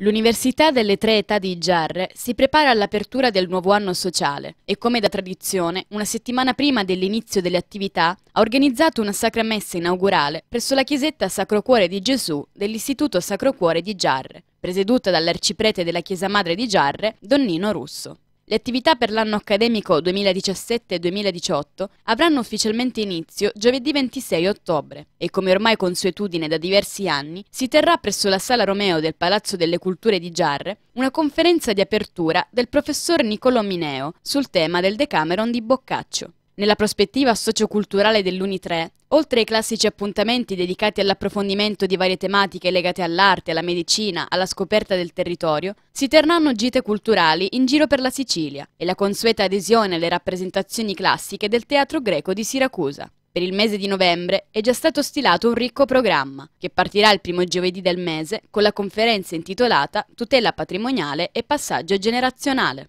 L'Università delle Tre Età di Giarre si prepara all'apertura del nuovo anno sociale e, come da tradizione, una settimana prima dell'inizio delle attività ha organizzato una sacra messa inaugurale presso la chiesetta Sacro Cuore di Gesù dell'Istituto Sacro Cuore di Giarre, presieduta dall'arciprete della Chiesa Madre di Giarre, Donnino Russo. Le attività per l'anno accademico 2017-2018 avranno ufficialmente inizio giovedì 26 ottobre e come ormai consuetudine da diversi anni si terrà presso la Sala Romeo del Palazzo delle Culture di Giarre una conferenza di apertura del professor Niccolò Mineo sul tema del Decameron di Boccaccio. Nella prospettiva socioculturale dell'Uni3, oltre ai classici appuntamenti dedicati all'approfondimento di varie tematiche legate all'arte, alla medicina, alla scoperta del territorio, si terranno gite culturali in giro per la Sicilia e la consueta adesione alle rappresentazioni classiche del teatro greco di Siracusa. Per il mese di novembre è già stato stilato un ricco programma, che partirà il primo giovedì del mese con la conferenza intitolata Tutela patrimoniale e passaggio generazionale.